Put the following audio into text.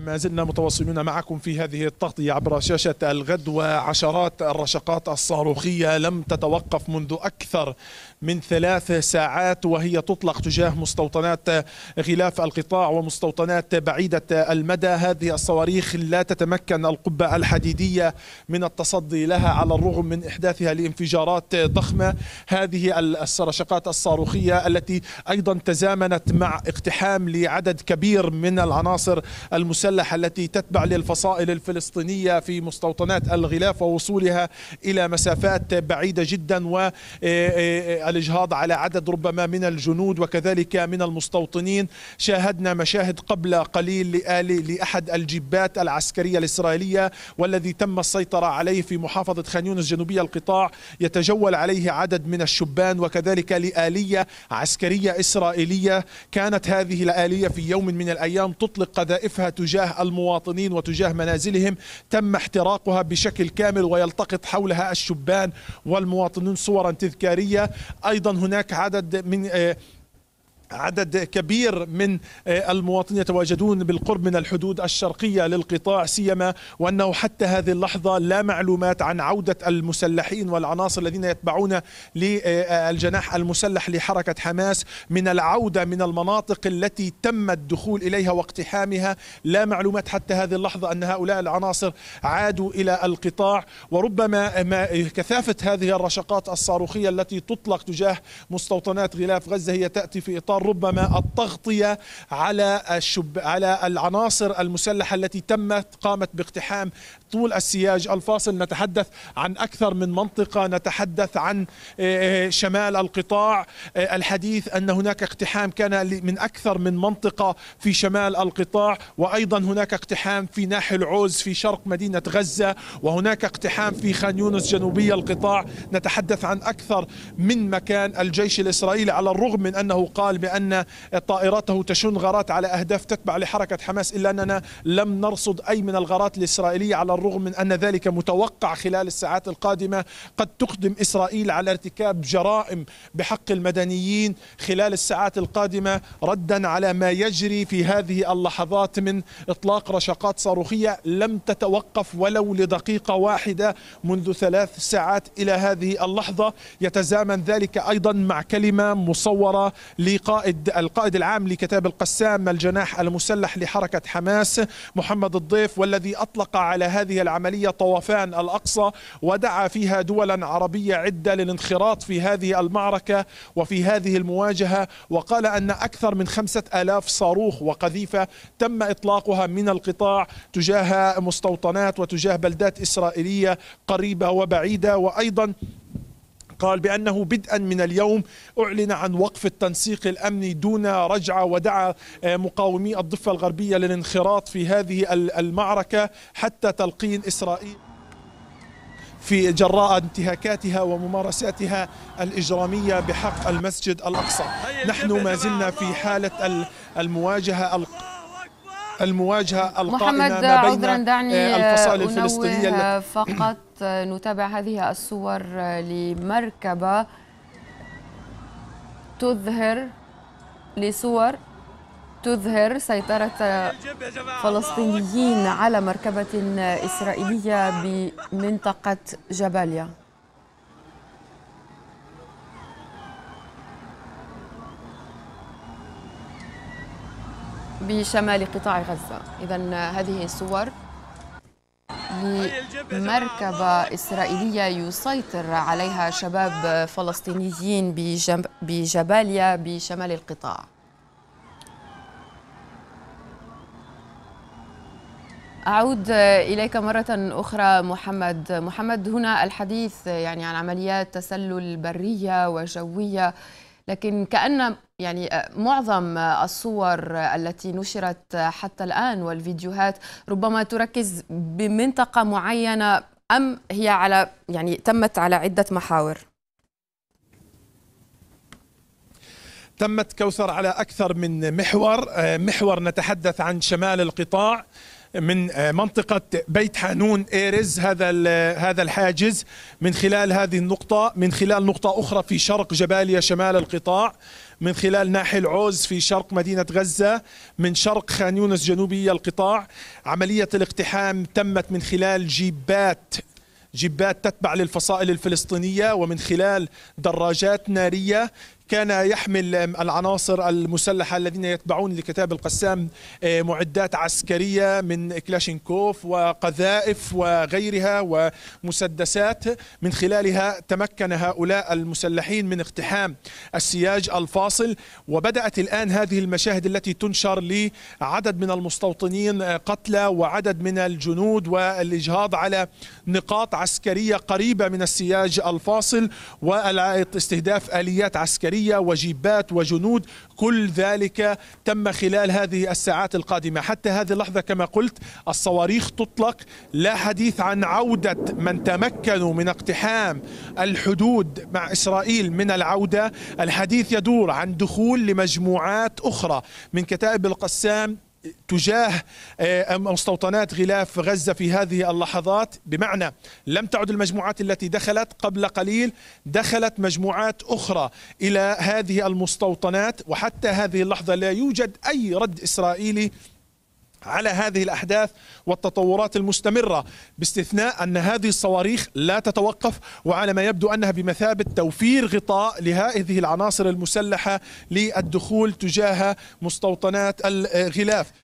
ما زلنا متواصلون معكم في هذه التغطية عبر شاشة الغد وعشرات الرشقات الصاروخية لم تتوقف منذ أكثر من ثلاث ساعات وهي تطلق تجاه مستوطنات غلاف القطاع ومستوطنات بعيدة المدى هذه الصواريخ لا تتمكن القبة الحديدية من التصدي لها على الرغم من إحداثها لانفجارات ضخمة هذه الرشقات الصاروخية التي أيضا تزامنت مع اقتحام لعدد كبير من العناصر المسلمة المسلحة التي تتبع للفصائل الفلسطينية في مستوطنات الغلاف ووصولها إلى مسافات بعيدة جدا والإجهاض آه، آه، على عدد ربما من الجنود وكذلك من المستوطنين شاهدنا مشاهد قبل قليل لأحد الجبات العسكرية الإسرائيلية والذي تم السيطرة عليه في محافظة خان يونس جنوبية القطاع يتجول عليه عدد من الشبان وكذلك لآلية عسكرية إسرائيلية كانت هذه الآلية في يوم من الأيام تطلق قذائفها تجاه تجاه المواطنين وتجاه منازلهم تم احتراقها بشكل كامل ويلتقط حولها الشبان والمواطنون صورا تذكارية أيضا هناك عدد من آه، عدد كبير من آه، المواطنين يتواجدون بالقرب من الحدود الشرقية للقطاع سيما وأنه حتى هذه اللحظة لا معلومات عن عودة المسلحين والعناصر الذين يتبعون للجناح آه، المسلح لحركة حماس من العودة من المناطق التي تم الدخول إليها واقتحامها لا معلومات حتى هذه اللحظة أن هؤلاء العناصر عادوا إلى القطاع وربما ما كثافة هذه الرشقات الصاروخية التي تطلق تجاه مستوطنات غلاف غزة هي تأتي في إطار ربما التغطية على الشب على العناصر المسلحة التي تمت قامت باقتحام طول السياج الفاصل نتحدث عن أكثر من منطقة نتحدث عن آه، آه، شمال القطاع آه، الحديث أن هناك اقتحام كان من أكثر من منطقة في شمال القطاع وأيضا هناك اقتحام في ناحي العوز في شرق مدينة غزة وهناك اقتحام في خان يونس جنوبي القطاع نتحدث عن أكثر من مكان الجيش الإسرائيلي على الرغم من أنه قال بأن طائرته تشن غارات على أهداف تتبع لحركة حماس إلا أننا لم نرصد أي من الغارات الإسرائيلية على الرغم الرغم من أن ذلك متوقع خلال الساعات القادمة قد تقدم إسرائيل على ارتكاب جرائم بحق المدنيين خلال الساعات القادمة ردا على ما يجري في هذه اللحظات من إطلاق رشقات صاروخية لم تتوقف ولو لدقيقة واحدة منذ ثلاث ساعات إلى هذه اللحظة يتزامن ذلك أيضا مع كلمة مصورة لقائد القائد العام لكتاب القسام الجناح المسلح لحركة حماس محمد الضيف والذي أطلق على هذه هذه العملية طوفان الأقصى ودعا فيها دولا عربية عدة للانخراط في هذه المعركة وفي هذه المواجهة وقال أن أكثر من خمسة آلاف صاروخ وقذيفة تم إطلاقها من القطاع تجاه مستوطنات وتجاه بلدات إسرائيلية قريبة وبعيدة وأيضا قال بأنه بدءا من اليوم أعلن عن وقف التنسيق الأمني دون رجعة ودعا آه، مقاومي الضفة الغربية للانخراط في هذه المعركة حتى تلقين إسرائيل في جراء انتهاكاتها وممارساتها الإجرامية بحق المسجد الأقصى نحن ما زلنا في حالة المواجهة المواجهة القائمة ما بين عذرا دعني آه، الفصائل الفلسطينية فقط آه، نتابع هذه الصور آه، لمركبة تظهر لصور تظهر سيطرة فلسطينيين على مركبة إسرائيلية بمنطقة جباليا بشمال قطاع غزة إذا هذه صور لمركبة إسرائيلية يسيطر عليها شباب فلسطينيين بجباليا بشمال القطاع أعود إليك مرة أخرى محمد محمد هنا الحديث يعني عن عمليات تسلل برية وجوية لكن كأن يعني معظم الصور التي نشرت حتى الآن والفيديوهات ربما تركز بمنطقة معينة أم هي على يعني تمت على عدة محاور تمت كوثر على أكثر من محور آه، محور نتحدث عن شمال القطاع من آه، منطقة بيت حانون إيرز هذا هذا الحاجز من خلال هذه النقطة من خلال نقطة أخرى في شرق جباليا شمال القطاع من خلال ناحية العوز في شرق مدينة غزة من شرق خان يونس جنوبية القطاع عملية الاقتحام تمت من خلال جيبات جبات تتبع للفصائل الفلسطينية ومن خلال دراجات نارية كان يحمل العناصر المسلحة الذين يتبعون لكتاب القسام آه، معدات عسكرية من كلاشينكوف وقذائف وغيرها ومسدسات من خلالها تمكن هؤلاء المسلحين من اقتحام السياج الفاصل وبدأت الآن هذه المشاهد التي تنشر لعدد من المستوطنين آه، قتلى وعدد من الجنود والإجهاض على نقاط عسكرية قريبة من السياج الفاصل والاستهداف آليات عسكرية عسكرية وجيبات وجنود كل ذلك تم خلال هذه الساعات القادمة حتى هذه اللحظة كما قلت الصواريخ تطلق لا حديث عن عودة من تمكنوا من اقتحام الحدود مع إسرائيل من العودة الحديث يدور عن دخول لمجموعات أخرى من كتائب القسام تجاه آه، مستوطنات غلاف غزة في هذه اللحظات بمعنى لم تعد المجموعات التي دخلت قبل قليل دخلت مجموعات أخرى إلى هذه المستوطنات وحتى هذه اللحظة لا يوجد أي رد إسرائيلي على هذه الأحداث والتطورات المستمرة باستثناء أن هذه الصواريخ لا تتوقف وعلى ما يبدو أنها بمثابة توفير غطاء لهذه العناصر المسلحة للدخول تجاه مستوطنات الغلاف